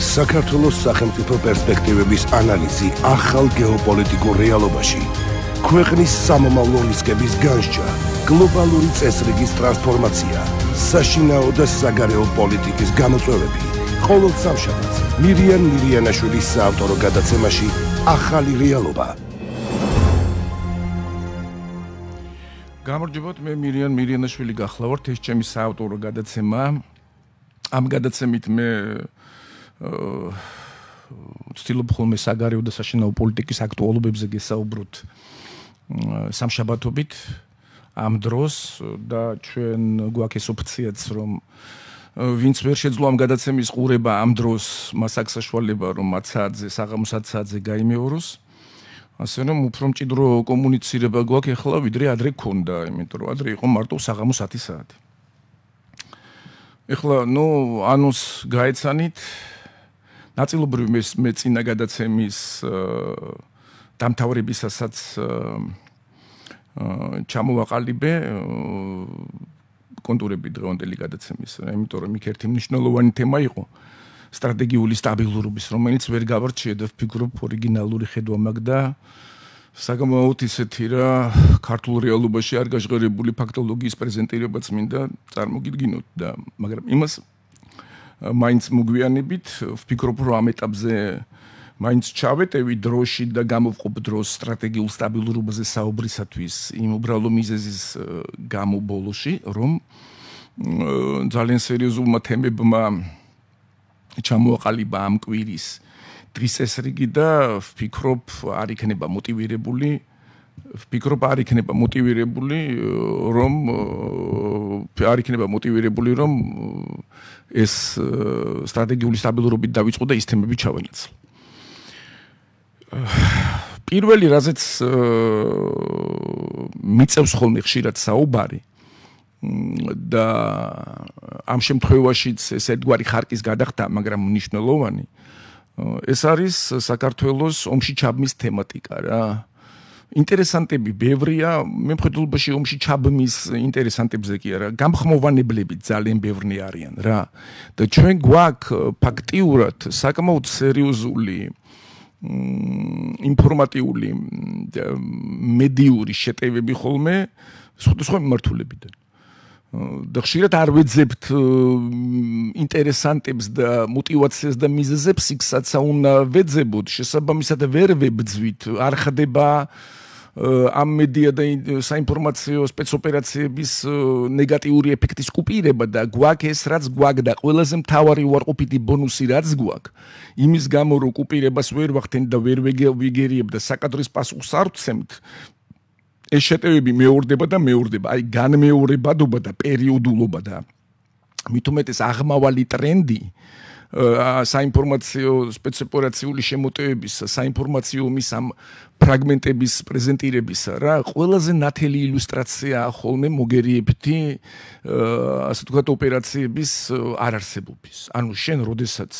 საქართველოს სახელმწიფო პერსპექტივების ანალიზი ახალ გეოპოლიტიკურ რეალობაში. ქვეყნის სამომავლო რისკების განსჯა, გლობალური წესრიგის ტრანსფორმაცია, საშინაო და საგარეო პოლიტიკის გამოწვევები. ყოველ სამშაბათს მირიან მირიანაშვილის საავტორო გადაცემაში ახალი რეალობა. გამარჯობა, მე მირიან მირიანაშვილი გახლავართ ეს ჩემი საავტორო გადაცემა. ამ გადაცემით მე ვცდილობ ხოლმე საგარეო და საშინაო პოლიტიკის აქტუალობებზე გესაუბროთ სამშაბათობით ამ დროს და ჩვენ გვაქვს ოფციაც რომ ვინც ვერ შეძლო ამ გადაცემის ყურება ამ დროს მას აქვს საშუალება რომ მაცაძე საღამოსაცაძე გამოიმეოროს ასე რომ უფრო მჭიდრო კომუნიცირება გვაქვს ახლა ვიდრე ადრე ქონდა იმიტომ რომ ადრე იყო მარტო საღამო 10 საათი ახლა ნუ ანუს გაეცანით ნაწილობრივ მის მეცინა გადაცემის დამთავრებისასაც ჩამოვაყალიბე კონტურები დღევანდელი გადაცემის, იმიტომ რომ იქ ერთი მნიშვნელოვანი თემა იყო სტრატეგიული სტაბილურობის, რომელიც ვერ გავარჩიეთ ფიგურობ ორიგინალური ხედვა მაგდა და საგამოთ ისეთი რა ქართულ რეალობაში არ გაჟღერებული ფაქტოლოგიის პრეზენტირებაც მინდა წარმოგიდგინოთ და მაგრამ იმას მაინც მოგვიანებით ვფიქრობ რომ ამ ეტაპზე მაინც ჩავეტევი დროში და გამოვყობ დროს სტრატეგიულ სტაბილურობაზე საუბრისათვის იმ უბრალო მიზეზის გამო ბოლოში რომ ძალიან სერიოზულმა თემებმა ჩამოაყალიბა ამ კვირის დღის ეს რიგი და ვფიქრობ არ იქნება მოტივირებული ფიქრობ არ იქნება мотиვირებული რომ არ იქნება мотиვირებული რომ ეს სტრატეგიული სტაბილურობით დაიწყო და ის თემები ჩავენაც. პირველი რაზეც მიწევს ხოლმე ხშირად საუბარი და ამ შემთხვევაშიც ეს ედგვარი ხარკის გადახდა, მაგრამ მნიშვნელოვანი ეს არის საქართველოს ომში ჩაბმის თემატიკა რა. ინტერესანტები ბევრია მე მხედულობაში ომში ჩაბმის ინტერესანტებზე კი არა გამხმოვანებლები ძალიან ბევრნი არიან რა და ჩვენ გვაქვს ფაქტიურად საკმაოდ სერიოზული ინფორმატიული მედიური შეტევები ხოლმე სხვადასხვა მიმართულებიდან და ხშირად არ ვეძებთ ინტერესანტებს და мотиваციას და მიზეზებს იქაცა უნდა ვეძებოთ შესაბამისად ვერ ვებძვით არ ხდება ამ მედია და საინფორმაციო სპეცოპერაციების ნეგატიური ეფექტის კუპირება და გვაქვს ეს რაც გვაქვს და ყველაზე მთავარი უარყოფითი ბონუსი რაც გვაქვს იმის გამო რომ კუპირებას ვერ ვახდენ და ვერ ვიგერიებ და საკადრის პასუხს არ ვცემთ ეს შეტევები მეორდება და მეორდება. აი განმეორებადობა და პერიოდულობა და მithumetes აღმავალი ტრენდი აა საინფორმაციო სპეციფიკურაციული შემოტევების საინფორმაციო მის ამ ფრაგმენტების პრეზენტირებისა რა ყველაზე ნათელი ილუსტრაცია ახოლმე მოგერიებთი ასე თქვა ოპერაციების არარსებობის ანუ შენ როდესაც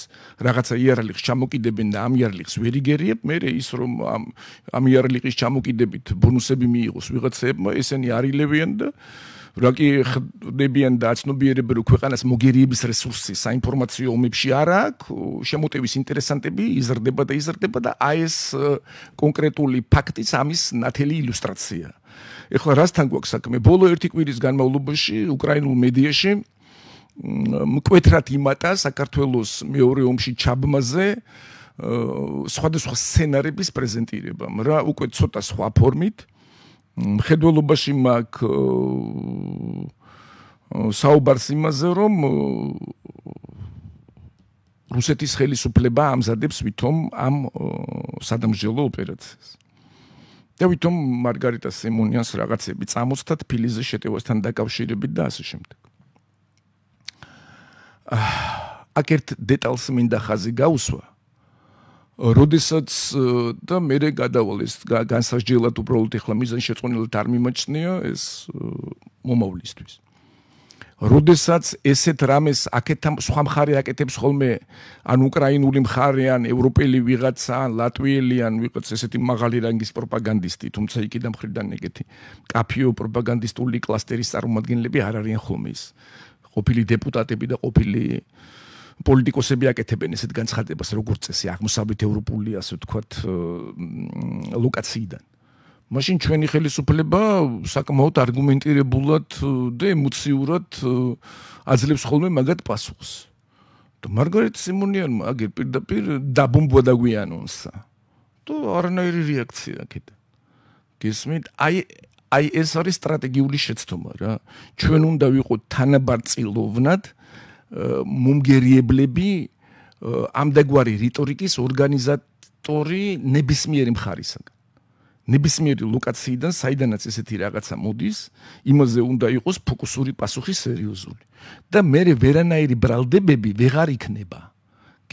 რაღაცა იარალიხს ჩამოკიდებენ და ამ იარალიხს ვერ იგერიებ მე ის რომ ამ ამ იარალიხის ჩამოკიდებით ბონუსები მიიღოს ვიღაცებმა ესენი არილევიან და აა როკი ხდებიან და ცნობიერებ ქვეყანას მოგერიების რესურსი საინფორმაციო ომებში არ აქვს შემოტევის ინტერესანტები იზრდება და იზრდება და აი ეს კონკრეტული ფაქტის ამის ნათელი ილუსტრაცია ეხლა რასთან გვაქვს საქმე ბოლო ერთი კვირის განმავლობაში უკრაინულ მედიაში მკვეთრად იმატა საქართველოს მეორე ომში ჩაბმაზე სხვადასხვა სცენარების პრეზენტირება რა უკვე ცოტა სხვა ფორმით მხედველობაში მაგ საუბარს იმაზე რომ რუსეთის ხელისუფლება ამზადებს ვითომ ამ სამსჯელო ოპერაციას. და ვითომ მარგარიტა სიმონიანს რაღაცები წამოცდა თბილისის შეტევასთან დაკავშირებით და ასე შემდეგ. აკერტ დეტალს მინდა ხაზი გაუსვა. როდესაც და მე რე გადავალეს განსაჯილად უბრალოდ ეხლა მიზანს შეწყვილად არ მიმოჩნია ეს მომავლისთვის. როდესაც ესეთ რამეს აკეთებ სხვა მხარე აკეთებს ხოლმე ან უკრაინული მხარე ან ევროპელი ვიღაცა ან ლატვიელი ან ვიღაც ესეთი მაღალი რანგის პროპაგანდისტი თუმცა იქიდან მხრიდან ეგეთი კაფიო პროპაგანდისტული კლასტერის წარმომადგენლები არ არიან ხოლმე ის ყოფილი დეპუტატები და ყოფილი აა პოლიტიკოსები აკეთებენ ესეთ განცხადებას, როგორც წესი აღმოსავლეთ ევროპული ასე ვთქვათ ლოკაციიდან. მაშინ ჩვენი ხელისუფლება საკმაოდ არგუმენტირებულად და ემოციურად აძლევს ხოლმე მაგათ პასუხს. და მარგარეტ სიმონიანმა აგი პირდაპირ დაბომბვა დაგვიანონსა. თუ არანაირი რეაქცია კიდე. გესმით? აი აი ეს არის სტრატეგიული შეცდომა რა. ჩვენ უნდა ვიყოთ თანაბარწილოვნად მომგერიებლები ამდაგვარი რიტორიკის ორგანიზატორი ნებისმიერი მხარისაგან ნებისმიერი ლოკაციიდან საიდანაც ესეთი რაღაცა მოდის იმაზე უნდა იყოს ფოკუსური პასუხი სერიოზული და მე ვერანაირი ბრალდებები ვეღარ იქნება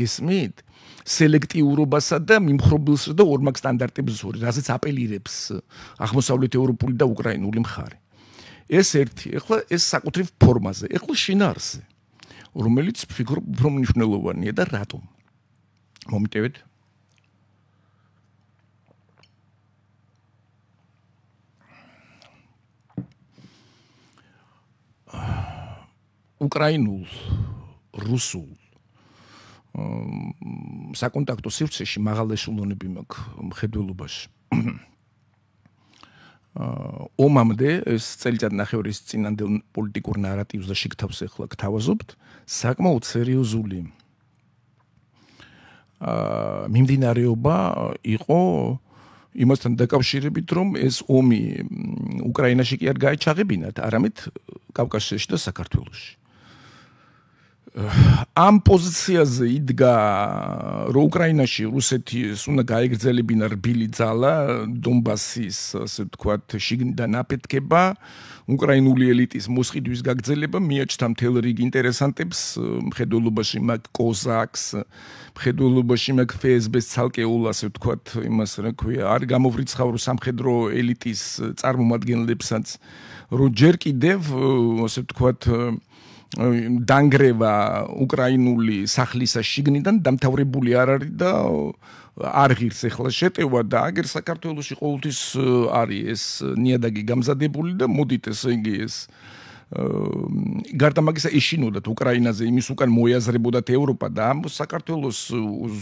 გესმით სელექტიურობასა და მიმხრობილსა და ორმაგ სტანდარტებს ორი რაზეც აპელირებს აღმოსავლეთ ევროპული და უკრაინული მხარე ეს ერთი ეხლა ეს საკუთრივ ფორმაზე ეხლა შინაარსზე რომელიც ფიგურ უფრო მნიშვნელოვანია და რატომ? მომიტევით. უკრაინულ, რუსულ მ საკონტაქტო სივრცეში მაღალეშულონები მაქვს მხედველობაში. ომამდე ეს წელიწადნახევრის წინანდელ პოლიტიკურ ნარატივს და შეკთავს ახლა გთავაზობთ საკმაოდ სერიოზული აა მიმდინარეობა იყო იმასთან დაკავშირებით რომ ეს ომი უკრაინაში კი არ გაეჩაღებინათ არამედ კავკასიაში და საქართველოში ამ პოზიციაზე იდგა რომ უკრაინაში რუსეთი უნდა გაეგრძელებინა რბილი ძალა დონბასის ასე ვთქვათ შიგნიდან აფეთქება უკრაინული ელიტის მოსყიდვის გაგრძელება მიაჩნდა მთელ რიგ ინტერესანტებს მხედველობაში მაგ კოზაკს მხედველობაში მაგ ფსბ-ს ცალკეულ ასე ვთქვათ იმას რა ქვია არ გამოვრიცხავრო სამხედრო ელიტის წარმომადგენლებსაც რომ ჯერ კიდევ ასე ვთქვათ დაنگრევა უკრაინული სახლისა შიგნიდან დამთავრებული არ არის და არ ღირს ახლა შეტევა და აგერ საქართველოსი ყოველთვის არის ეს ნიადაგი გამზადებული და მოდით ესე იგი ეს აა გარდა მაგისა ისინოდათ უკრაინაზე იმის უკან მოიაზრებოდათ ევროპა და ამ საქართველოს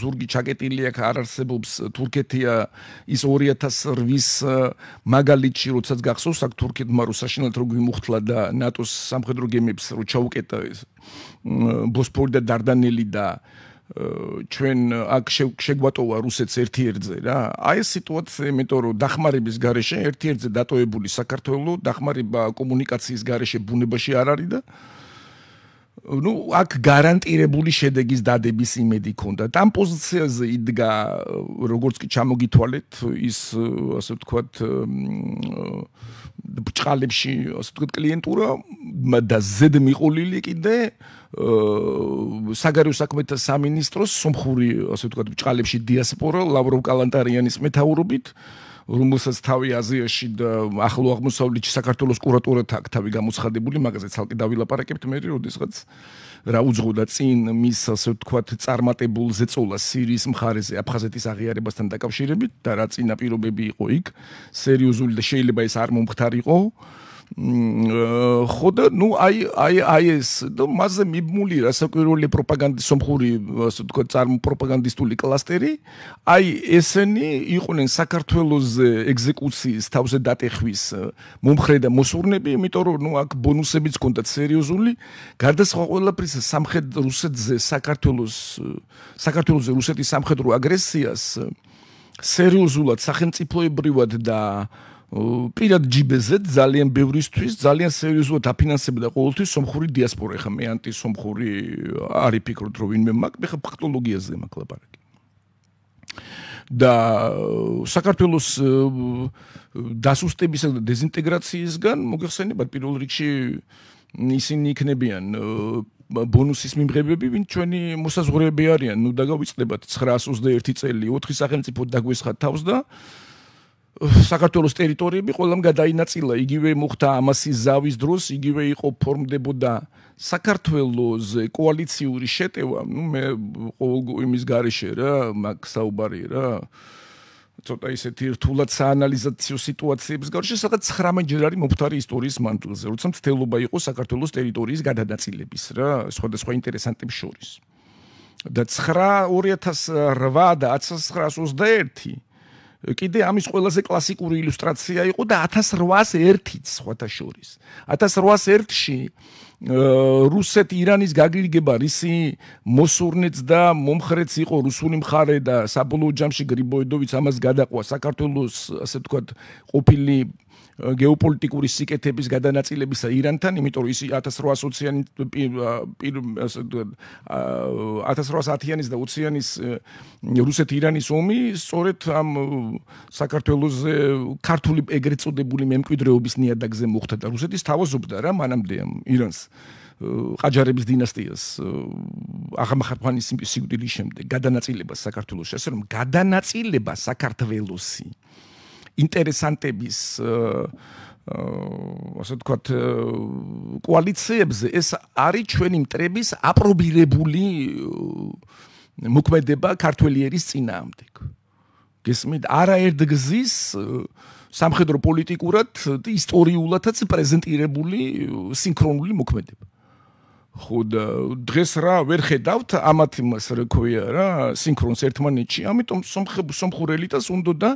ზურგი ჩაკეტილი აქ არ არსებობს თურქეთია ის 2008-ის მაგალითში როდესაც გახსოვს აქ თურქეთმა რუსაშინელთ რო გიმუხტლა და ნატოს სამხედრო გემებს რო ჩაუკეტა ბოსფორი და დარდანელი და ჩვენ აქ შეგვატოვა რუსეთს ერთიერთზე რა. აი ეს სიტუაცია, იმიტომ რომ დახმარების გარეშე ერთიერთზე დატოებული საქართველოს დახმარება კომუნიკაციის გარეშე ბუნებაში არ არის და ну აქ гарантиრებული შედეგის დადების იმედი ქონდა და ამ პოზიციაზე იდგა э, როგორც კი ჩამოგითვალეთ ის э, ასე ვთქვათ э, ბჭყალებში ასე ვთქვათ კლიენტურა და ზედ მიყოლილი კიდე საგარეო საქმეთა სამინისტროს სომხური ასე ვთქვათ ბჭყალებში დიასპორა ლავრო კალანტარიანის მეთაურობით რომელსაც თავი აზიაში და ახლო აღმოსავლეთში საქართველოს კურატორთან აქვს თავი გამოცხადებული, მაგაზე ცალკე დავილაპარაკებთ მე როდესღაც რა უძღოდა წინ მის ასე ვთქვათ წარმატებულ ზეწოლას სირიის მხარეზე აფხაზეთის აღიარებასთან დაკავშირებით და რა წინა პირობები იყო იქ სერიოზული და შეიძლება ეს არ მომხდარიყო ხოდა ნუ აი აი აი ეს ნუ მასე მიბმული რა საკვირველი პროპაგანდა სომხური ასე თქო წარმ პროპაგანდისტული კლასტერი აი ესენი იყვნენ საქართველოს ეგზეკუციის თავზე დატეხვის მომხრე და მოსურნები იმიტომ რომ ნუ აქ ბონუსებიც ჰქონდა სერიოზული გარდა სხვა ყველაფრისა სამხედ რუსეთზე საქართველოს საქართველოს რუსეთის სამხედრო აგრესიას სერიოზულად სახელმწიფოებრივად და პირად ჯიბეზე ძალიან ბევრისთვის ძალიან სერიოზულად დაფინანსებდა ყოველთვის სომხური დიასპორა ხა მე ანტი სომხური არი ფიქრობთ რომ ვინმე მაგ მე ხა ფაქტოლოგიაზე მაგ ლაპარაკი და საქართველოს დასუსტებისა და დეზინტეგრაციისგან მოგეხსენებათ პირველ რიგში ისინი იქნებიან ბონუსის მიმღებები, ვინ ჩვენი მოსაზღვრეები არიან, ნუ დაგავიწყდებათ 921 წელი, 4 სახელმწიფო დაგვესხა თავს და აა საქართველოს ტერიტორიები ყველამ გადაინაწილა. იგივე მუხთა ამასი ზავის დროს იგივე იყო ფორმდებოდა საქართველოს კოალიციური შეტევა. ნუ მე ყოველ იმის გარეშე რა, მაგ საუბარი რა. ცოტა ისეთი რთულად საანალიზაციო სიტუაციებს გარშე სადაც 19 ჯერ არის მომთარი ისტორიის მანძილზე, როცა მთელობა იყო საქართველოს ტერიტორიის გადანაწილების რა, სხვადასხვა ინტერესანტებს შორის. და 9 2008 და 1921 კიდე ამის ყველაზე კლასიკური ილუსტრაცია იყო და 1801-ის ხოთა შორის. 1801-ში რუსეთ-ირანის გაგირგება რისი მოსურნეც და მომხრეც იყო რუსული მხარე და საბოლოო ჯამში გრიბოედოვიც ამას გადაყვა საქართველოს ასე თქვა ყოფილი გეოპოლიტიკური სიკეთების გადანაწილების ირანთან, იმიტომ რომ ის 1820-იანი პირ ასე ვთქვათ, 1810-იანის და 20-იანის რუსეთ-ირანის ომი სწორედ ამ საქართველოსზე ქართული ეგრეთ წოდებული მემკვიდრეობის ნიადაგზე მოხდა და რუსეთის თავაზობდა რა მანამდე ამ ირანს ყაჯარების დინასტიას აღმახაფანის სიკვდილის შემდეგ გადანაწილება საქართველოს შეესრო გადანაწილება საქართველოსი ინტერესანტების აა ასე თქვა კოალიციებზე ეს არის ჩვენი მტრების აპრობირებული მოქმედება ქართველიერის წინაამდეგ. გესმით? არაერთგზის სამხედრო პოლიტიკურად და ისტორიულადაც პრეზენტირებული სინქრონული მოქმედება. ხო და დღეს რა ვერ ხედავთ ამათ იმას რქვია რა სინქრონს ერთმანეთში, ამიტომ სომხ სომხურ ელიტას უნდა და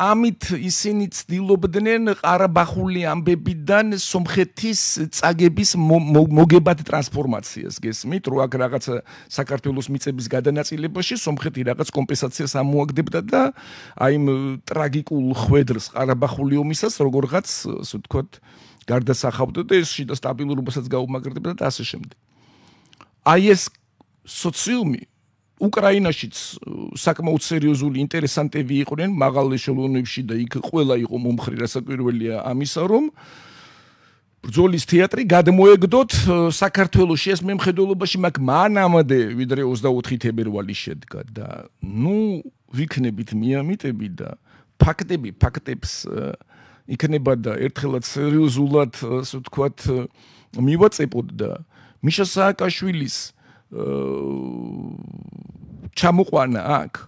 ამით ისინი ცდილობდნენ ყარაბახული ამბებიდან სომხეთის წაგების მოგებად ტრანსფორმაციას გესმით რო აქ რაღაც საქართველოს მიწების გადანაწილებაში სომხეთი რაღაც კომპენსაციას ამოაგდებდა და აი იმ ტრაგიკულ ხვედრს ყარაბახული ომისას როგორღაც ასე ვთქვათ გარდასახავდა და ეს შიდა სტაბილურობასაც გაუმაგრდებდა და ასე შემდეგ აი ეს სოციუმი უკრაინაშიც საკმაოდ სერიოზული ინტერესანტები იყვნენ მაღალ ეშელონებში და იქ ყველა იყო მომხრე რასაკვირველია ამისა რომ ბრძოლის თეატრი გადმოეგდოთ საქართველოს ეს მემხედველობაში მაგ მანამდე ვიდრე 24 თებერვალი შედგა და ნუ ვიქნებით მიამიტები და ფაქტები ფაქტებს იქნება და ერთხელაც სერიოზულად ასე ვთქვათ მივაწეპოთ და მიშა სააკაშვილის ჩამოყვანა აქ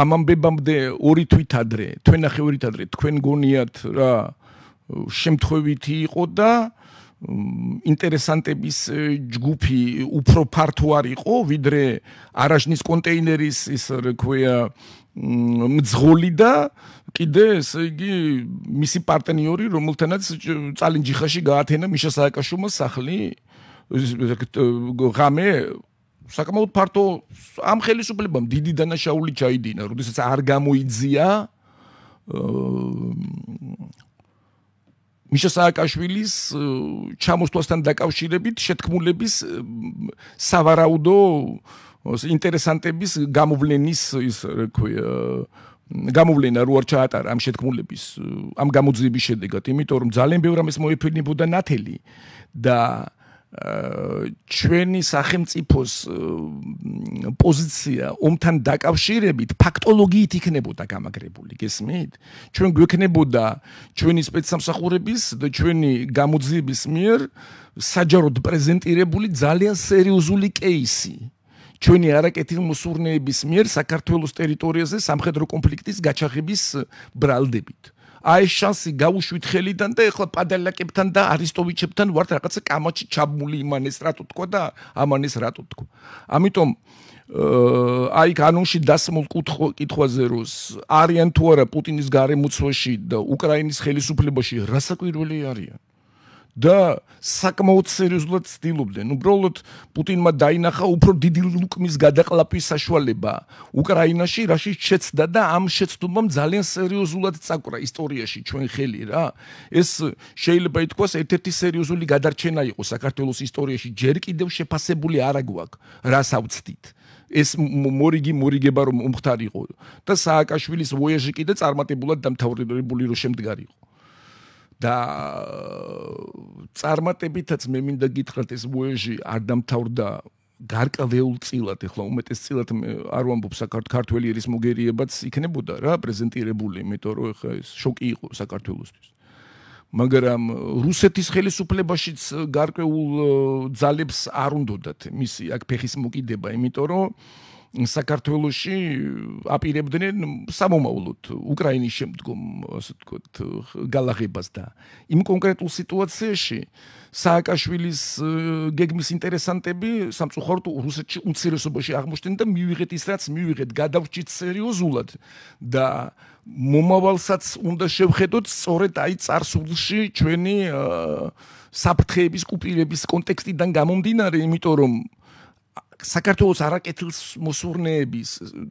ამ ამბებამდე ორი თვით ადრე თქვენ ახე ორი თვით ადრე თქვენ გონიათ რა შემთხვევითი იყო და ინტერესანტების ჯგუფი უფრო ფართო არ იყო ვიდრე араჟნის კონტეინერის ის რქვია მძღოლი და კიდე ესე იგი მისი პარტნიორი რომელთანაც წალენჯიხაში გაათენა მიშა სააკაშუმას სახლი ღამე საკმაოდ ფართო ამ ხელისუფლებამ დიდი დანაშაული ჩაიდინა, როდესაც არ გამოიძია მიშა სააკაშვილის ჩამოსვლასთან დაკავშირებით შეთქმულების სავარაუდო ინტერესანტების გამოვლენის ის რქვია გამოვლენა როარ ჩაატარა ამ შეთქმულების ამ გამოძიების შედეგად, იმიტომ რომ ძალიან ბევრი ამის მოიფინებოდა ნათელი და ჩვენი სახელმწიფოს პოზიცია ომთან დაკავშირებით ფაქტოლოგიით იქნებოდა გამაგრებული, გესმით? ჩვენ გვექნებოდა ჩვენი სპეცსამსახურების და ჩვენი გამოძიების მიერ საჯაროდ პრეზენტირებული ძალიან სერიოზული кейსი. ჩვენი არაკეთილ მოსურნეების მიერ საქართველოს ტერიტორიაზე სამხედრო კონფლიქტის გაჩაღების ბრალდებით. აი შანსი გაუშვით ხელიდან და ეხლა პადალაკებთან და არისტოვიჩებთან ვართ რაღაცა კამაჩი ჩაბმული იმანეს რატო თქვა და ამანეს რატო თქვა. ამიტომ აი კანონში დასმულ კითხვაზე რუს არიან თუ არა პუტინის გარემოცვაში და უკრაინის ხელისუფლებაში რასაკვირველი არიან. და საკმაოდ სერიოზულად ცდილობდნენ. უბრალოდ პუტინმა დაინახა უფრო დიდი ლუკმის გადაყლაფის საშუალება უკრაინაში, რაშიც შეცდა და ამ შეცდომამ ძალიან სერიოზულად წაკვრა ისტორიაში ჩვენ ხელი რა. ეს შეიძლება ითქვას ერთ-ერთი სერიოზული გადარჩენა იყო საქართველოს ისტორიაში ჯერ კიდევ შეფასებული არა გვაქვს, რას ავცდით. ეს მორიგი მორიგება რომ მომხდარიყო და სააკაშვილის ვოიაჟი კიდე წარმატებულად დამთავრებული რომ შემდგარიყო. და წარმატებითაც მე მინდა გითხრათ ეს მოეჟი არ დამთავრდა გარკვეულ წილად ეხლა უმეტეს წილად არ ვამბობ საქართველოს ქართველი ერის მოგერიებაც იქნებოდა რა პრეზენტირებული იმიტომ რომ ეხა ეს შოკი იყო საქართველოსთვის მაგრამ რუსეთის ხელისუფლებაშიც გარკვეულ ძალებს არ უნდოდათ მისი აქ ფეხის მოკიდება იმიტომ რომ საქართველოსი აპირებდნენ სამომავლოდ უკრაინის შემდგომ ასე ვთქვათ გალაღებას და იმ კონკრეტულ სიტუაციაში სააკაშვილის გეგმის ინტერესანტები სამწუხაროდ რუსეთში უცერესობაში აღმოჩნდნენ და მივიღეთ ის რაც მივიღეთ გადავჭით სერიოზულად და მომავალსაც უნდა შევხედოთ სწორედ აი царსულში ჩვენი საფრთხეების კუპირების კონტექსტიდან გამომდინარე იმიტომ რომ საქართველოს არაკეთილს მოსურნეების,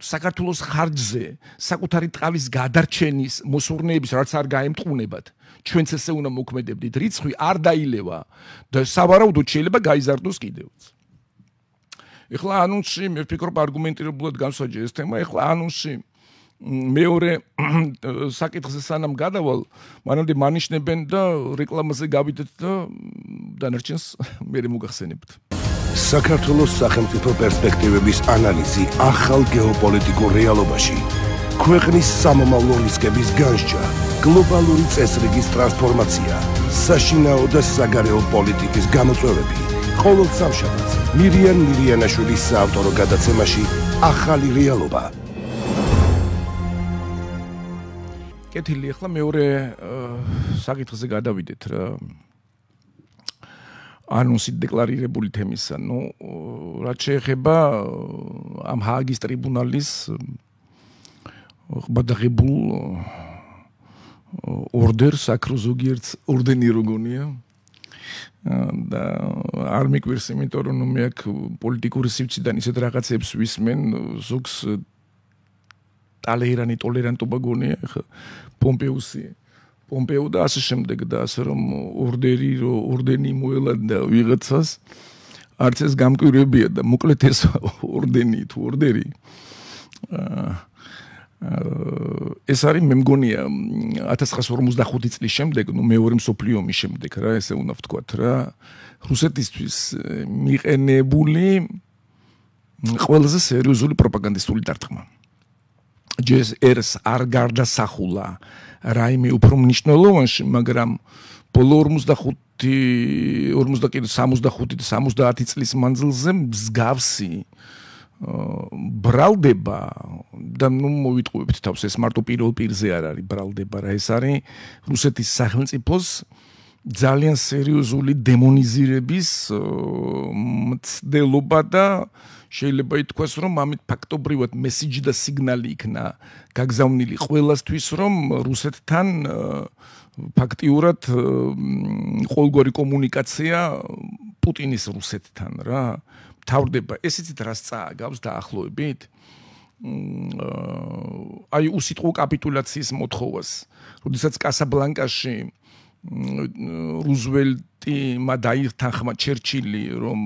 საქართველოს ხარჯზე, საკუთარი ტყავის გადარჩენის მოსურნეების რაც არ გაემტყუნებათ, ჩვენც ესე უნდა მოქმედებდით, რიცხვი არ დაილევა და სავარაუდოდ შეიძლება გაიზარდოს კიდევც. ეხლა ანუნსი, მე ვფიქრობ არგუმენტირებულად განსაჯე ეს თემა, ეხლა ანუნსი მეორე საკითხზე სანამ გადავალ, მანამდე მანიშნებენ და რეკლამაზე გავიდეთ და დანარჩენს მე მოგახსენებთ. საქართველოს სახელმწიფო პერსპექტივების ანალიზი ახალ გეოპოლიტიკურ რეალობაში. ქვეყნის სამომავლო რისკების განსჯა, გლობალური წესრიგის ტრანსფორმაცია, საშინაო და საგარეო პოლიტიკის გამოწვევები. ყოველ სამშაბათს მირიან მირიანაშვილის საავტორო გადაცემაში ახალი რეალობა. კეთილი, ახლა მეორე საკითხზე გადავიდეთ რა. ანუსით დეკლარირებული თემისა. ნუ რაც შეეხება ამ ჰააგის ტრიბუნალის ხბადაღებულ ორდერს, აკროზოგიერც ორდენი როგონია და არ მიკვირს, იმიტომ რომ მე აქ პოლიტიკური სივციდან ისეთ რაღაცებს ვისმენ, ზუგს ტალეირანი ტოლერანტობა გონია, ხა პომპეუსი. აა პომპეო და ასე შემდეგ და ასე რომ ორდერი რო ორდენი მოელა და ვიღაცას არც ეს გამკვირვებია და მოკლედ ეს ორდენი თუ ორდერი ეს არის მე მგონია 1955 წლის შემდეგ ნუ მეორე მსოფლიო ომის შემდეგ რა ესე უნდა ვთქვა რა რუსეთისთვის მიყენებული ყველაზე სერიოზული პროპაგანდისტული დარტყმა ჯეს ერს არ გარდასახულა რაიმე უფრო მნიშვნელოვანში მაგრამ ბოლო 55 45 და 70 წლის მანძილზე მსგავსი ბრალდება და ნუ მოვიტყუებთ თავს ეს მარტო პირველ პირზე არ არის ბრალდება რა ეს არის რუსეთის სახელმწიფოს ძალიან სერიოზული დემონიზირების მცდელობა და აა შეიძლება ითქვას რომ ამით ფაქტობრივად მესიჯი და სიგნალი იქნა გაგზავნილი ყველასთვის რომ რუსეთთან ფაქტიურად ყოველგვარი კომუნიკაცია პუტინის რუსეთთან რა თავდება ესეც დრას წააგავს დაახლოებით აი უსიტყვო კაპიტულაციის მოთხოვას როდესაც კასაბლანკაში რუზველტი მა დაირთანხმა ჩერჩილი რომ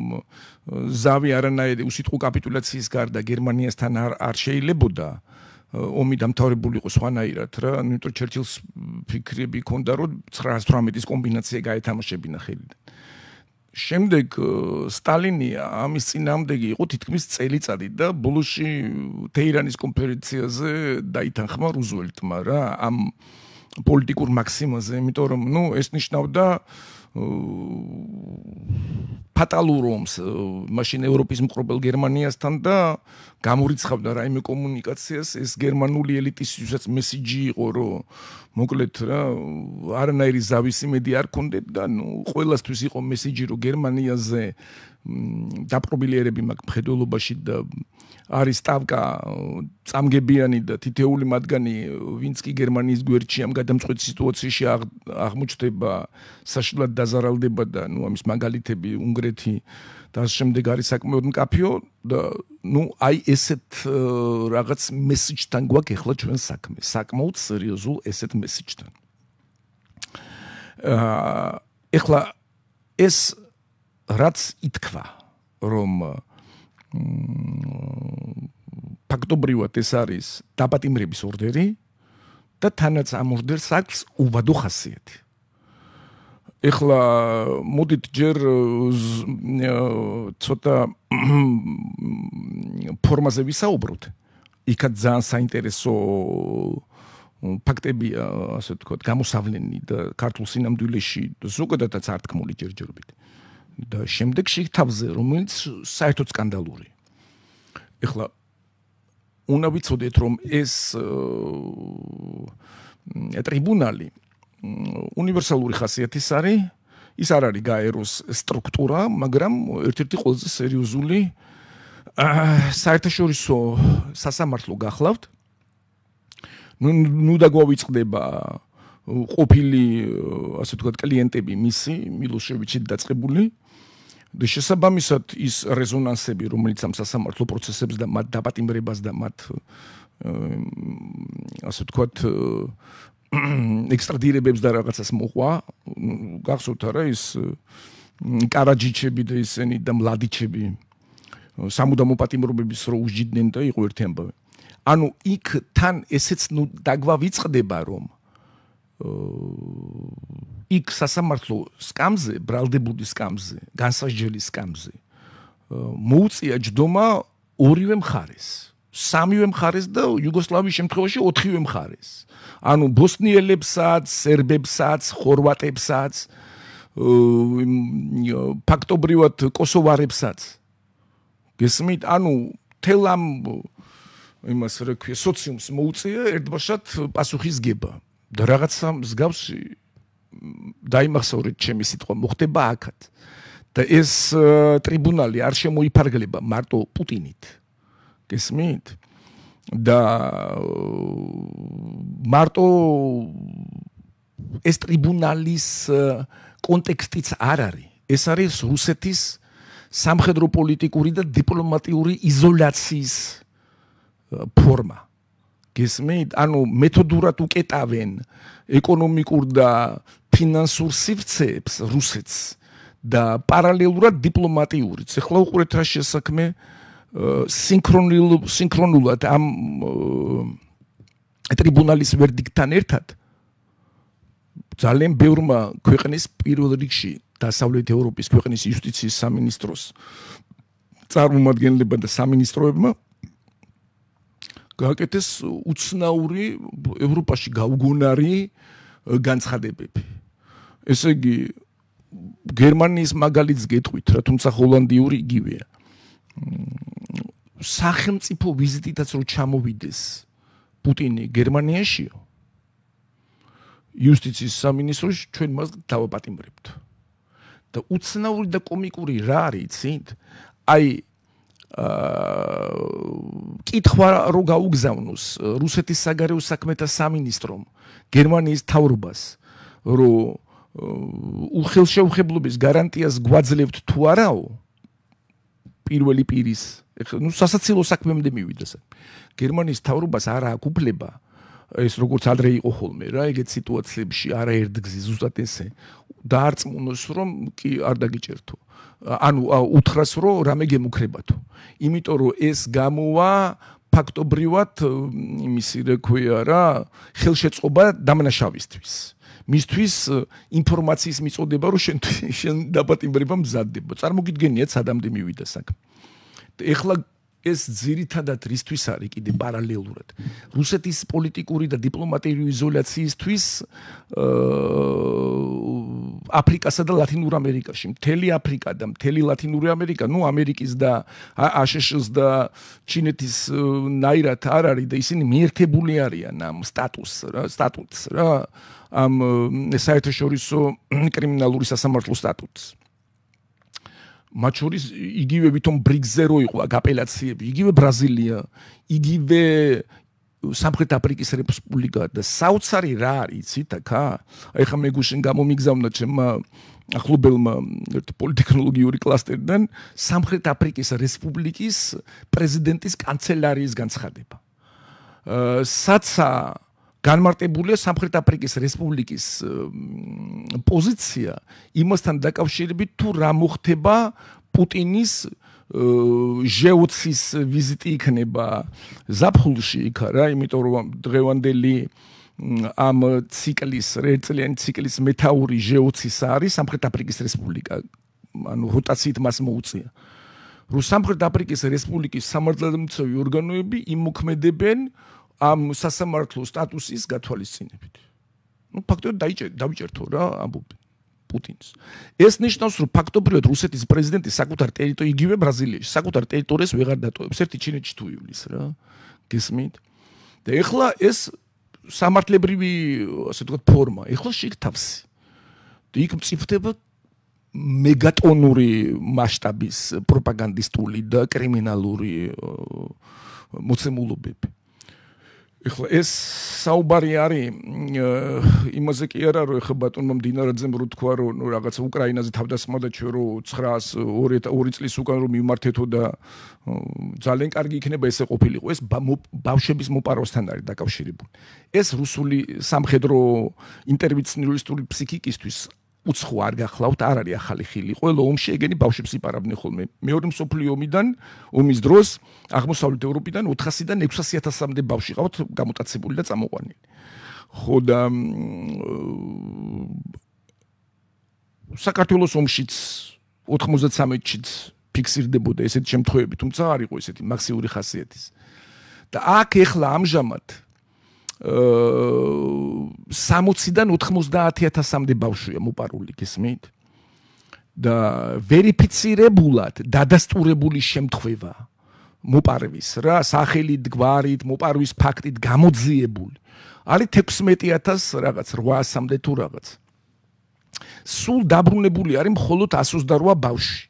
ზავი არანაირი უსიტყვო კაპიტულაციის გარდა გერმანიასთან არ არ შეიძლებაოდა ომი დამთავრებულიყო სვანაირად რა ნიუტრ ჩერჩილის ფიქრები ქონდა რომ 918-ის კომბინაცია გაეთამაშებინა ხელიდან შემდეგ სტალინი ამის წინამდეგი იყო თითქმის წელიწადი და ბულში თეირანის კონფერენციაზე დაითანხმა რუზველტმა რა ამ პოლიტიკურ მაქსიმუმზე, იმიტომ რომ ნუ ეს ნიშნავდა ფატალურ ომს მაშინ ევროპის მკრობელ გერმანიასთან და გამურიცხავდა რაიმე კომუნიკაციას ეს გერმანული ელიტისთვისაც მესიჯი იყო რომ მოკლედ რა არანაირი ზავისი მედი არ კონდეთ და ნუ ყოველასთვის იყო მესიჯი რომ გერმანიაზე დაპრობილიერები მაქვს ხედულობაში და არის სტავკა წამგებიანი და თითეული მათგანი ვინც კი გერმანიის გვერდში ამ გადამწყვეტ სიტუაციაში აღმოჩნდება საშილად დაზარალდება და ნუ ამის მაგალითები უნგრ უნგრეთი და ამ შემდეგ არის საკმაოდ მკაფიო და ну ай ესეთ რაღაც მესიჯთან გვაქ ახლა ჩვენ საქმე საკმაოდ სერიოზულ ესეთ მესიჯთან აა ახლა ეს რაც ითქვა რომ ფაქტობრივად ეს არის დაპატიმრების ორდერი და თანაც ამ ორდერს აქვს უბადო ხასიათი ეხლა მოდით ჯერ ცოტა ფორმაზე ვისაუბროთ. იქაც ძალიან საინტერესო ფაქტები, ასე ვთქვათ, გამოსავლენი და ქართულ სინამდვილეში ზოგადადაც არტკმული ჯერჯერობით. და შემდეგში თავზე, რომელიც საერთოდ სკანდალური. ეხლა უნდა ვიცოდეთ, რომ ეს ტრიბუნალი უნივერსალური ხასიათის არის. ის არ არის გაეროს სტრუქტურა, მაგრამ ერთ-ერთი ყველაზე სერიოზული საერთაშორისო სასამართლო გახლავთ. ნუ დაგვავიწყდება ყოფილი, ასე ვთქვათ, კლიენტები მისი მილოშევიჩით დაწყებული. და შესაბამისად ის რეზონანსები, რომელიც ამ სასამართლო პროცესებს და მათ დაპატიმრებას და მათ ასე ვთქვათ, ექსტრადირებებს და რაღაცას მოყვა. გახსოვთ რა ის караჯიჩები და ისენი და მლადიჩები სამუდამო პატიმრობების რო უჯიდნენ და იყო ერთი ამბავი. ანუ იქ თან ესეც ნუ დაგვავიწყდება რომ იქ სასამართლო სკამზე, ბრალდებული სკამზე, განსაჯელი სკამზე მოუწია ჯდომა ორივე მხარეს. სამივე მხარეს და იუგოსლავიის შემთხვევაში ოთხივე მხარეს. ანუ ბოსნიელებსაც, სერბებსაც, ხორვატებსაც, ფაქტობრივად კოსოვარებსაც. გესმით? ანუ თელამ იმას რა ქვია, სოციუმს მოუწია ერთბაშად პასუხისგება. და რაღაცა მსგავსი დაიმახსოვრეთ ჩემი სიტყვა, მოხდება აქაც. და ეს ტრიბუნალი არ შემოიფარგლება მარტო პუტინით. გესმით? და მარტო ეს ტრიბუნალის კონტექსტიც არ არის. ეს არის რუსეთის სამხედრო პოლიტიკური და დიპლომატიური იზოლაციის ფორმა. გესმით? ანუ მეთოდურად უკეტავენ ეკონომიკურ და ფინანსურ სივრცეებს რუსეთს და პარალელურად დიპლომატიურიც. ეხლა უყურეთ რა შესაძქმე აა სინქრონულ სინქრონულად ამ ტრიბუნალის ვერდიქტთან ერთად ძალიან ბევრმა ქვეყნის პირველ რიგში დასავლეთ ევროპის ქვეყნის იუსტიციის სამინისტროს წარმომადგენლებმა და სამინისტროებმა გააკეთეს უცნაური ევროპაში გაუგონარი განცხადებები. ესე იგი გერმანიის მაგალითს გეტყვით რა თუმცა ჰოლანდიური იგივეა. სახელმწიფო ვიზიტიდაც რო ჩამოვიდეს პუტინი გერმანიაშიო იუსტიციის სამინისტროს ჩვენ მას დავაპატიმრებთ და უცნაური და კომიკური რა არის ცინთ აი აა კითხვა რო გაუგზავნოს რუსეთის საგარეო საქმეთა სამინისტრომ გერმანიის თავრობას რო უხელშეუხებლობის გარანტიას გვაძლევთ თუ არაო პირველი პირის ну сасацило сакмемде მივიდეს გერმანიის თავრობას არ აქვს უფლება ეს როგორც ადრე იყო ხოლმე რა ეგეთ სიტუაციებში არა ერთგზის ზუსტად ესე დაარწმუნოს რომ კი არ დაგიჭერთო ანუ უთხრას რომ რამე გემუქრებათო იმიტომ რომ ეს გამოვა ფაქტობრივად იმისი რა ქვია რა ხელშეწყობა დამნაშავისთვის მისთვის ინფორმაციის მიწოდება რომ შენ შენ დაპატიმრება მზადდება წარმოგიდგენიათ სადამდე მივიდა საქმე ეხლა ეს ძირითადად რისთვის არის კიდე პარალელურად რუსეთის პოლიტიკური და დიპლომატიური იზოლაციისთვის აა აფრიკასა და ლათინურ ამერიკაში მთელი აფრიკა და მთელი ლათინური ამერიკა ნუ ამერიკის და აშშ-ს და ჩინეთის ნაირად არ არის და ისინი მიერთებული არიან ამ სტატუსს რა სტატუსს რა ამ საერთაშორისო კრიმინალური სასამართლო სტატუსს მათ შორის იგივე ვითომ ბრიგზე რო იყო აკაპელაციები, იგივე ბრაზილია, იგივე სამხრეთ აფრიკის რესპუბლიკა და საუცარი რა არის ცით აქა? აი ხა მე გუშინ გამომიგზავნა ჩემმა ახლობელმა ერთ პოლიტექნოლოგიური კლასტერიდან სამხრეთ აფრიკის რესპუბლიკის პრეზიდენტის კანცელარიის განცხადება. აა საცა განმარტებულია სამხრეთ აფრიკის რესპუბლიკის პოზიცია იმასთან დაკავშირებით თუ რა მოხდება პუტინის ჟეოცის ვიზიტი იქნება ზაფხულში იქ რა იმიტომ რომ დღევანდელი ამ ციკლის რეწლიანი ციკლის მეტაური ჟეოცის არის სამხრეთ აფრიკის რესპუბლიკა ანუ როტაციით მას მოუწია რუსამხრეთ აფრიკის რესპუბლიკის სამართლდამცავი ორგანოები იმოქმედებენ ამ სასამართლო სტატუსის გათვალისწინებით. ну ფაქტობრივად დაიჭერთო რა ამბობენ პუტინს. ეს ნიშნავს რომ ფაქტობრივად რუსეთის პრეზიდენტი საკუთარ ტერიტორიაზე იგივე ბრაზილიაში საკუთარ ტერიტორიას ვეღარ დატოვებს. ერთი ჩინეთში თუ ივლის რა. გესმით? და ეხლა ეს სამართლებრივი ასე თქვა ფორმა, ეხლა შეიძლება თავს. და იქ მწიფდება მეგატონური მასშტაბის პროპაგანდისტული და კრიმინალური მოცემულობები. ეხლა ეს საუბარი არის იმაზე კი არა რომ ეხლა ბატონმა მდინარაძემ რო თქვა რომ რაღაცა უკრაინაზე თავდასხმოდა ჩვენ რო 902 ორი წლის უკან რომ მიმართეთო და ძალიან კარგი იქნება ესე ყოფილიყო ეს ბავშვების მოპარვასთან არის დაკავშირებული ეს რუსული სამხედრო ინტერვიციონისტული ფსიქიკისტვის უცხო არ გახლავთ, არ არის ახალი ხილი. ყველა ომში ეგენი ბავშვებს იპარავდნენ ხოლმე. მეორე მსოფლიო ომიდან ომის დროს აღმოსავლეთ ევროპიდან 400-დან 600000-მდე ბავშვი ყავთ გამოტაცებული და წამოყვანილი. ხო და საქართველოს ომშიც 93-ჭიც ფიქსირდებოდა ესეთ შემთხვევები, თუმცა არ იყო ესეთი მაქსიური ხასიათის. და აქ ეხლა ამჟამად 60-დან 90000-მდე ბავშვია მოპარული გისმით და ვერიფიცირებულად დადასტურებული შემთხვევა მოპარვის რა სახელით გვარით მოპარვის ფაქტით გამოძიებული არის 16000 რაღაც 800-მდე თუ რაღაც სულ დაბრუნებული არის მხოლოდ 128 ბავშვი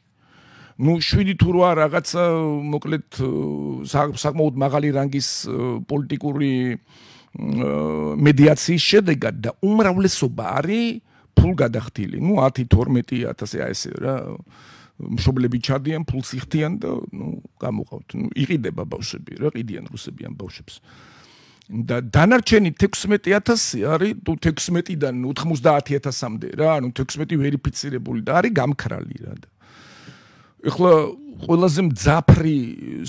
ну 7 თუ 8 რაღაც მოკლედ საკმაოდ მაღალი რანგის პოლიტიკური მედიაციის შედეგად და უმრავლესობა არის ფულ გადახდილი. ნუ 10-12000 აი ესე რა. მშობლები ჩადიან, ფულს იხდიან და ნუ გამოყავთ. ნუ იყიდება ბავშვები, რა ყიდიან რუსები ამ ბავშვებს. და დანარჩენი 16000 არის, თუ 16-დან 90000-მდე რა, ანუ 16 ვერიფიცირებული და არის გამქრალი რა და ეხლა ყველაზე მძაფრი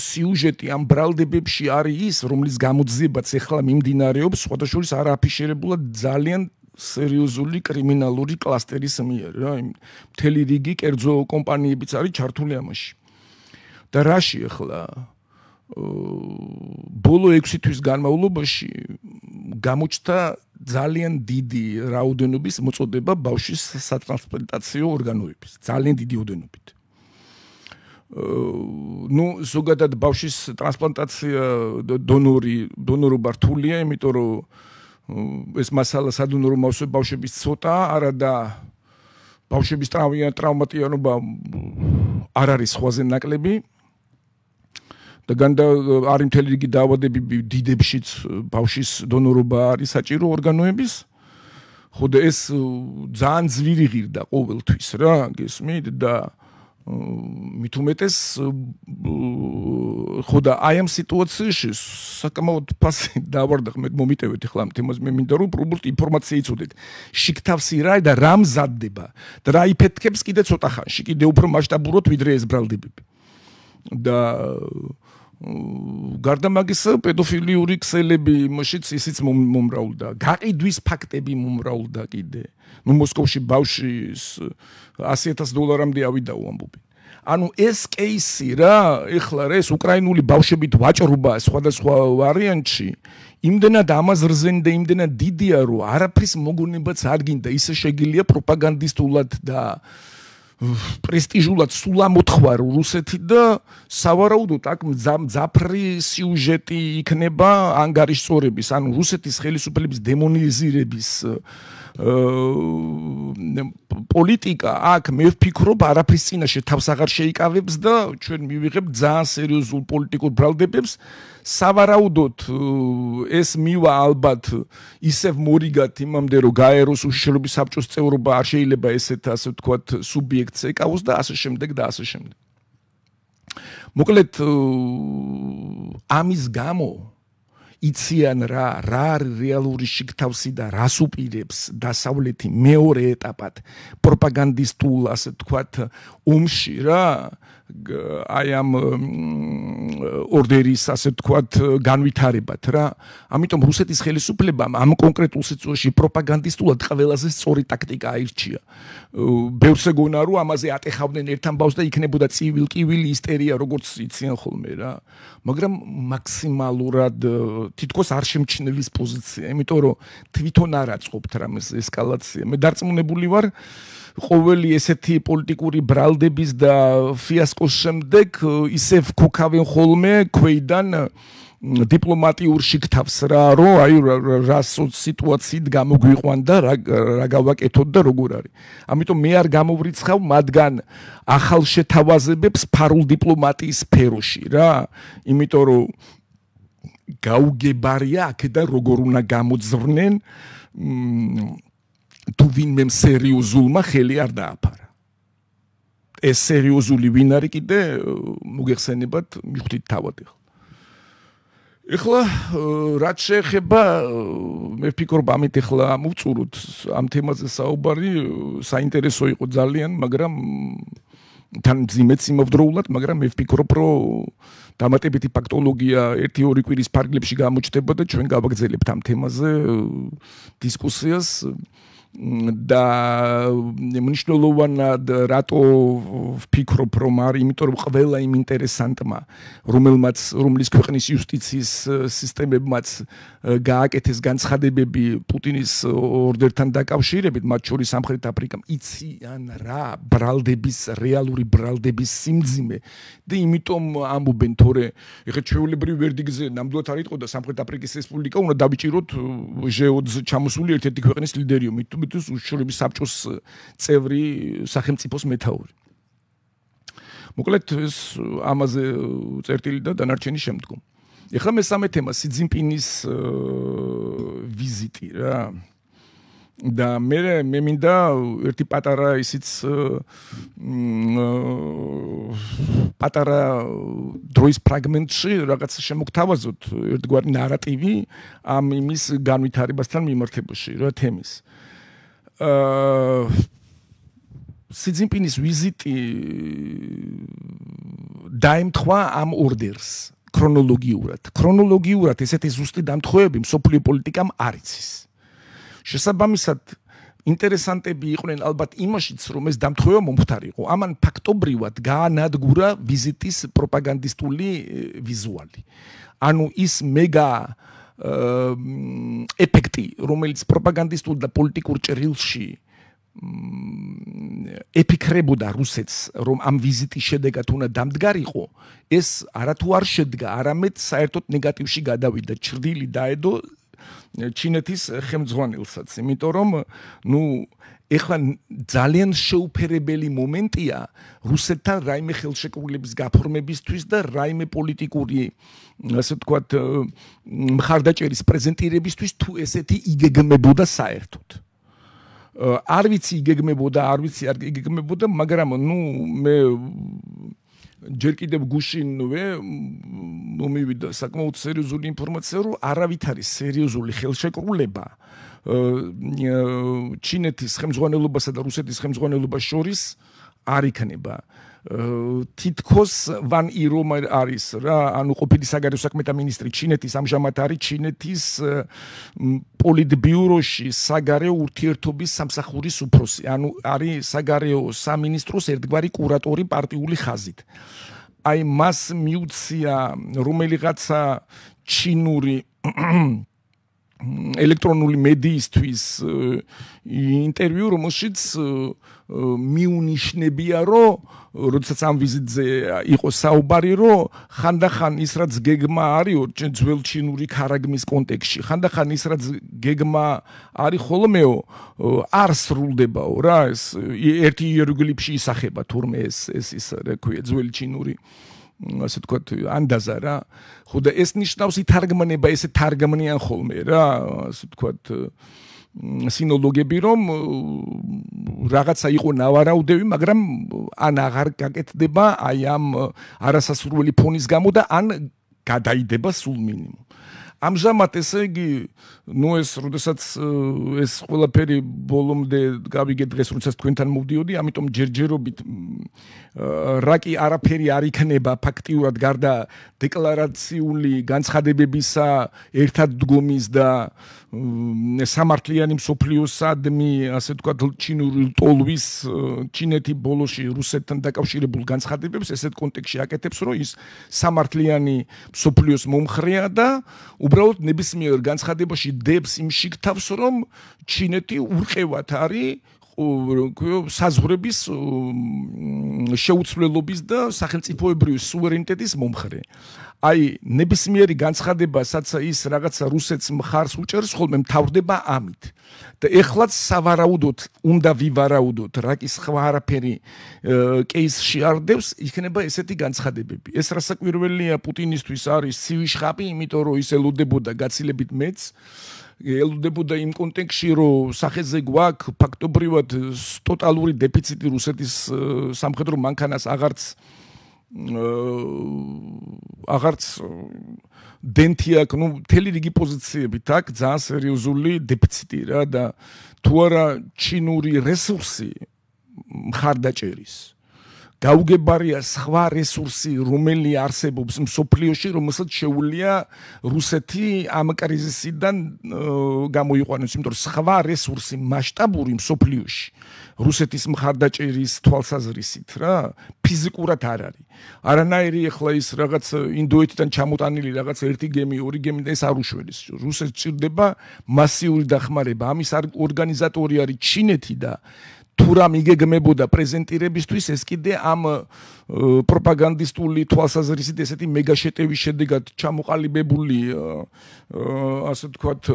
სიუჟეტი ამ ბრალდებებში არის ის, რომლის გამოძიებაც ეხლა მიმდინარეობს, შესაძლოა არ აფიშირებულად ძალიან სერიოზული კრიმინალური კლასტერის მიერ, რა, მთელი რიგი კერძო კომპანიებიც არის ჩართული ამაში. და რაში ეხლა? ბოლო 6 თვის განმავლობაში გამოჩნდა ძალიან დიდი რაოდენობის მოწოდება ბავშვის სატრანსპლანტაციო ორგანოების, ძალიან დიდი რაოდენობით. ну зогадат бавшис трансплантация донори донорობა რთულია იმიტომ რომ ეს მასალა სადონორო მასვე ბავშვების ცოტა არა და ბავშვების ტრავია ტრავმატიანობა არ არის ხვაზე ნაკლები და განდა არის მთელი რიგი დაავადებები დიდებშიც ბავშვის დონორობა არის საჭირო ორგანოების ხო და ეს ძალიან ძვირი ღირდა ყოველთვის რა გესმით და აა მით უმეტეს ხოდა აი ამ სიტუაციაში საკმაოდ ფასი დავარდა მე მომიტევით ახლა თემას მე მინდა რომ პრობულტ ინფორმაცია იცოდეთ შიქთავსი რა და რა მზადდება და რა იფეთქებს კიდე ცოტა ხანში კიდე უფრო მასშტაბურად ვიდრე ეს ბრალდებები და გარდა მაგისა პედოფილიური ქსელები იმშიც ისიც მომრავლდა. გაყიდვის ფაქტები მომრავლდა კიდე. ნუ მოსკოვში ბავშვის 100000 დოლარამდე ავიდა უამბობი. ანუ ეს кейსი რა, ეხლა რა ეს უკრაინული ბავშვებით ვაჭრობა სხვადასხვა ვარიანტში, იმდენად ამაზრზენ და იმდენად დიდია, რომ არაფრის მოგონებაც არ გინდა, ისე შეგილია პროპაგანდისტულად და აა პრესტიჟულად სულა მოთხوار რუსეთი და სავარაუდოდ აქ ძაფრი სიუჟეტი იქნება ანგარიშ წორების ანუ რუსეთის ხელისუფლების დემონიზირების პოლიტიკა აქ მე ვფიქრობ არაფრის წინაშე თავს აღარ შეიკავებს და ჩვენ მივიღებთ ძალიან სერიოზულ პოლიტიკურ ბრალდებებს სავარაუდოდ ეს მივა ალბათ ისევ მორიგათ იმამდე რომ გაეროს უშიშრობის საბჭოს წევრობა არ შეიძლება ესეთ ასე ვთქვათ სუბიექტს ეკავოს და ასე შემდეგ და ასე შემდეგ მოკლედ ამის გამო იციან რა რა რეალური შეკთავსი და რას უპირებს დასავლეთი მეორე ეტაპად პროპაგანდისტულ ასე თქვათ ომში რა აი ამ ორდერის ასე თქვათ განვითარებათ რა. ამიტომ რუსეთის ხელისუფლებამ ამ კონკრეტულ სიტუაციაში პროპაგანდისტულად ყველაზე სწორი ტაქტიკა აირჩია. ბევრსე გონა რომ ამაზე ატეხავდნენ ერთამბავს და იქნებოდა ცივილ-კივილი ისტერია როგორც იციან ხოლმე რა. მაგრამ მაქსიმალურად თითქოს არ შემჩნევის პოზიცია, იმიტომ რომ თვითონ არაწყობთ რამის ესკალაცია. მე დარწმუნებული ვარ ყოველი ესეთი პოლიტიკური ბრალდების და ფიასკოს შემდეგ ისევ ქუქავენ ხოლმე ქვეიდან დიპლომატიურ შეკთავს რა რო აი რა სიტუაციით გამოგვიყვანდა რა რა გავაკეთოთ და როგორ არის ამიტომ მე არ გამოვრიცხავ მათგან ახალ შეთავაზებებს ფარულ დიპლომატიის სფეროში რა იმიტომ რომ გაუგებარია აქედან როგორ უნდა გამოძვრნენ მ თუ ვინმე სერიოზულმა ხელი არ დააფარა. ეს სერიოზული ვინ არის კიდე მოგეხსენებათ, მიხვდით თავად ახლა. ეხლა რაც შეეხება მე ვფიქრობ ამით ახლა მოვწუროთ ამ თემაზე საუბარი საინტერესო იყო ძალიან, მაგრამ თან ძიმეც იმოვდროულად, მაგრამ მე ვფიქრობ რომ დამატებითი ფაქტოლოგია 1-2 კვირის ფარგლებში გამოჩდება და ჩვენ გავაგრძელებთ ამ თემაზე დისკუსიას და მნიშვნელოვანად რატო ვფიქრობ რომ არის, იმიტომ რომ ყველა იმ ინტერესანტმა, რომელმაც რომლის ქვეყნის იუსტიციის სისტემებმაც გააკეთეს განცხადებები პუტინის ორდერთან დაკავშირებით, მათ შორის სამხრეთ აფრიკამ, იციან რა ბრალდების რეალური ბრალდების სიმძიმე და იმიტომ ამობენ თორე ეხა ჩეულებრივი ვერდიგზე ნამდვილად არ იყო და სამხრეთ აფრიკის რესპუბლიკა უნდა დაბიჭიროთ ჟეოდს ჩამოსული ერთ-ერთი ქვეყნის ლიდერიო, იმიტომ ეკონომიკის უშრომის საბჭოს წევრი სახელმწიფოს მეთაური. მოკლედ ეს ამაზე წერტილი და დანარჩენი შემდგომ. ეხლა მესამე თემა სიძინპინის ვიზიტი რა. და მე მე მინდა ერთი პატარა ისიც პატარა დროის ფრაგმენტში რაღაც შემოგთავაზოთ ერთგვარი нараტივი ამ იმის განვითარებასთან მიმართებაში რა თემის. აა აა სიძინპინის ვიზიტი э, დაემთხვა ამ ორდერს ქრონოლოგიურად. ქრონოლოგიურად ესეთი ზუსტი დამთხოვები მსოფლიო პოლიტიკამ არ იცის. შესაბამისად ინტერესანტები იყვნენ ალბათ იმაშიც რომ ეს დამთხოვება მომხდარიყო. ამან ფაქტობრივად გაანადგურა ვიზიტის პროპაგანდისტული э, ვიზუალი. ანუ ის მეგა აა ეფექტი, რომელიც პროპაგანდისტულ და პოლიტიკურ ჭრილში ეფიქრებოდა რუსეთს, რომ ამ ვიზიტის შედეგად უნდა დამდგარიყო, ეს არათუ არ შედგა, არამედ საერთოდ ნეგატივში გადავიდა, ჭრილი დაედო ჩინეთის ხელმძღვანელსაც, იმიტომ რომ ნუ ეხლა ძალიან შეუფერებელი მომენტია რუსეთთან რაიმე ხელშეკრულების გაფორმებისთვის და რაიმე პოლიტიკური ასე ვთქვათ მხარდაჭერის პრეზენტირებისთვის თუ ესეთი იგეგმებოდა საერთოდ. არ ვიცი იგეგმებოდა, არ ვიცი არ იგეგმებოდა, მაგრამ ნუ მე ჯერ კიდევ გუშინვე მომივიდა საკმაოდ სერიოზული ინფორმაცია, რომ არავითარი სერიოზული ხელშეკრულება ჩინეთის ხელმძღვანელობასა და რუსეთის ხელმძღვანელობას შორის არ იქნება. თითქოს ვან ირომ არის რა, ანუ ყოფილი საგარეო საქმეთა მინისტრი ჩინეთის ამჟამად არის ჩინეთის პოლიტბიუროში საგარეო ურთიერთობის სამსახურის უფროსი. ანუ არის საგარეო სამინისტროს ერთგვარი კურატორი პარტიული ხაზით. აი მას მიუცია რომელიღაცა ჩინური ელექტრონული მედიისთვის э, ინტერვიუ, რომელშიც э, э, მიუნიშნებია, რომ როდესაც ამ ვიზიტზე იყო საუბარი, რომ ხანდახან ის რაც გეგმა არის ძველჩინური ქარაგმის კონტექსში, ხანდახან ის რაც გეგმა არის ხოლმეო არ სრულდებაო რა ეს ერთი იეროგლიფში ისახება თურმე ეს ეს ის რა ქვია ძველჩინური ასე ვთქვათ, ანდაზა რა. ხო და ეს ნიშნავს ითარგმნება ესე თარგმნიან ხოლმე რა, ასე ვთქვათ სინოლოგები რომ რაღაცა იყო ნავარაუდევი, მაგრამ ან აღარ გაკეთდება აი ამ არასასურველი ფონის გამო და ან გადაიდება სულ მინიმუმ. ამჟამად ესე იგი ნუ ეს როდესაც э, ეს ყველაფერი ბოლომდე გავიგე დღეს როდესაც თქვენთან მოვდიოდი ამიტომ ჯერჯერობით რაკი არაფერი არ იქნება ფაქტიურად გარდა დეკლარაციული განცხადებებისა ერთად დგომის და სამართლიანი მსოფლიოსადმი ასე ვთქვათ ჩინური ტოლვის ჩინეთი ბოლოსში რუსეთთან დაკავშირებულ განცხადებებს ესეთ კონტექსში აკეთებს რომ ის სამართლიანი მსოფლიოს მომხრეა და უბრალოდ ნებისმიერ განცხადებაში დებს იმ შიგთავს რომ ჩინეთი ურყევათ არის საზღვრების შეუცვლელობის და სახელმწიფოებრივი სუვერენიტეტის მომხრე. აი, ნებისმიერი განცხადება, სადაც ის რაღაცა რუსეთს მხარს უჭერს, ხოლმე მთავრდება ამით. და ეხლაც სავარაუდოდ, უნდა ვივარაუდოთ, რა კი სხვა არაფერი кейსში არ დევს, იქნება ესეთი განცხადებები. ეს რასაკვირველია პუტინისთვის არის ცივი შხაპი, იმიტომ რომ ის ელოდებოდა გაცილებით მეც ელოდებოდა იმ კონტექსში, რომ სახეზე გვაქვს ფაქტობრივად ტოტალური დეფიციტი რუსეთის სამხედრო მანქანას აღარც აღარც დენთი აქვს, ну, მთელი რიგი პოზიციები так, ძალიან სერიოზული დეფიციტი რა და თუ არა ჩინური რესურსი მხარდაჭერის გაუგებარია სხვა რესურსი, რომელიც არსებობს მსოფლიოში, რომელსაც შეუძლია რუსეთი ამ კრიზისიდან გამოიყვანოს, იმიტომ რომ სხვა რესურსი მასშტაბური მსოფლიოში რუსეთის მხარდაჭერის თვალსაზრისით რა, ფიზიკურად არ არის. არანაირი ეხლა ის რაღაც ინდოეთიდან ჩამოტანილი რაღაც ერთი გემი, ორი გემი და ეს არ უშველის. რუსეთს ჭირდება მასიური დახმარება. ამის ორგანიზატორი არის ჩინეთი და თუ რამ იგეგმებოდა პრეზენტირებისთვის ეს კიდე ამ პროპაგანდისტული თვალსაზრისით ესეთი მეგა შეტევის შედეგად ჩამოყალიბებული ასე ვთქვათ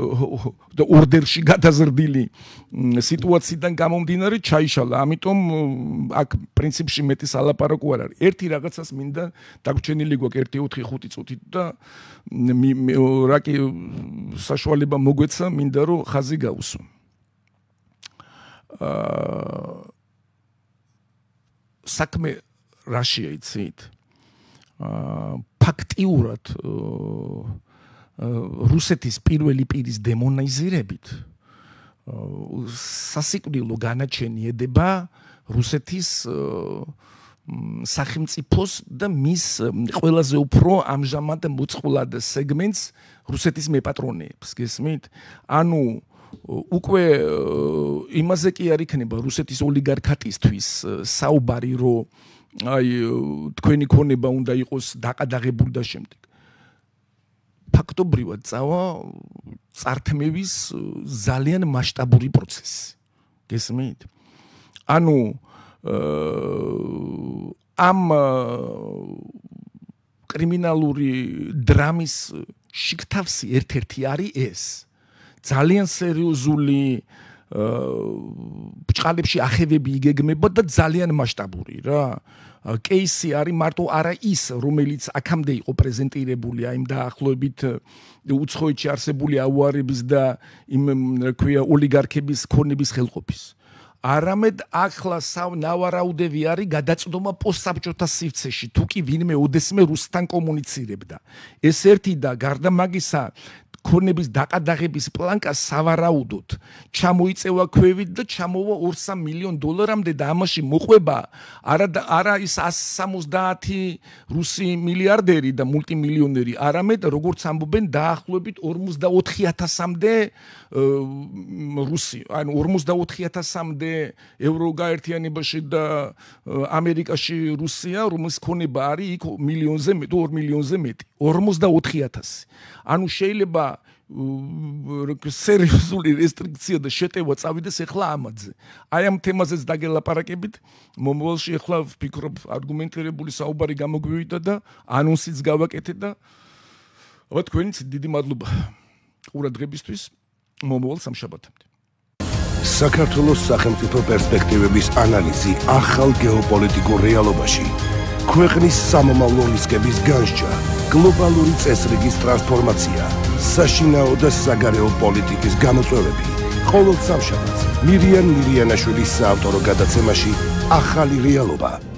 და ორდერში გადაზრდილი სიტუაციიდან გამომდინარე ჩაიშალა ამიტომ აქ პრინციპში მეტი სალაპარაკო არ არის ერთი რაღაცას მინდა დაგვჩენილი გვაქვს ერთი 4 5 წუთი და რაკი საშუალება მოგვეცა მინდა რომ ხაზი გავუსვა აა საქმე რაშია იცით? აა ფაქტიურად რუსეთის პირველი პირის დემონიზირებით სასიკვდილო განაჩენი ედება რუსეთის სახელმწიფოს და მის ყველაზე უფრო ამჟამად მოწყულად სეგმენტს რუსეთის მეპატრონეებს გესმით? ანუ აა უკვე იმაზე კი არ იქნება რუსეთის ოლიგარქატისთვის საუბარი რომ აი თქვენი ქონება უნდა იყოს დაყადაღებული და შემდეგ ფაქტობრივად წავა წართმევის ძალიან მასშტაბური პროცესი გესმით ანუ ამ კრიმინალური დრამის შიგთავსი ერთ-ერთი არის ეს ძალიან სერიოზული აა ბჭყალებში ახევები იგეგმება და ძალიან მასშტაბური რა. კეისი არის მარტო არა ის, რომელიც აქამდე იყო პრეზენტირებული აი ამ დაახლოებით э, უცხოეთში არსებული აუარებს და იმ ქვია ოლიგარქების ქონების ხელყოფის. არამედ ახლა სამ ნავარაუდევი არის გადაწდომა პოსტსაბჭოთა სივრცეში თუკი ვინმე ოდესმე რუსთან კომუნიცირებდა ეს ერთი და გარდა მაგისა ქურნების დაყადაღების პლანკა სავარაუდოდ ჩამოიწევა ქვევით და ჩამოვა 2-3 მილიონ დოლარამდე და ამაში მოყვება არა არა ის 170 რუსი მილიარდერი და მულტიმილიონერი არამედ როგორც ამბობენ დაახლოებით 44000-მდე რუსი ანუ 44000-მდე ევრო გაერთიანებაში და ამერიკაში რუსია რომელიც ქონება არის იქ მილიონზე მეტი 2 მილიონზე მეტი 44000 ანუ შეიძლება სერიოზული რესტრიქცია და შეტევა წავიდეს ახლა ამაზე. აი ამ თემაზეც დაგელაპარაკებით. მომავალში ახლა ვფიქრობ არგუმენტირებული საუბარი გამოგვივიდა და ანონსიც გავაკეთე და რა თქვენც დიდი მადლობა ყურადღებისთვის. მომავალ სამშაბათამდე. საქართველოს სახელმწიფო პერსპექტივების ანალიზი ახალ გეოპოლიტიკურ რეალობაში. ქვეყნის სამომავლო რისკების განსჯა, გლობალური წესრიგის ტრანსფორმაცია, საშინაო და საგარეო პოლიტიკის გამოწვევები. ყოველ სამშაბათს მირიან მირიანაშვილის საავტორო გადაცემაში ახალი რეალობაა.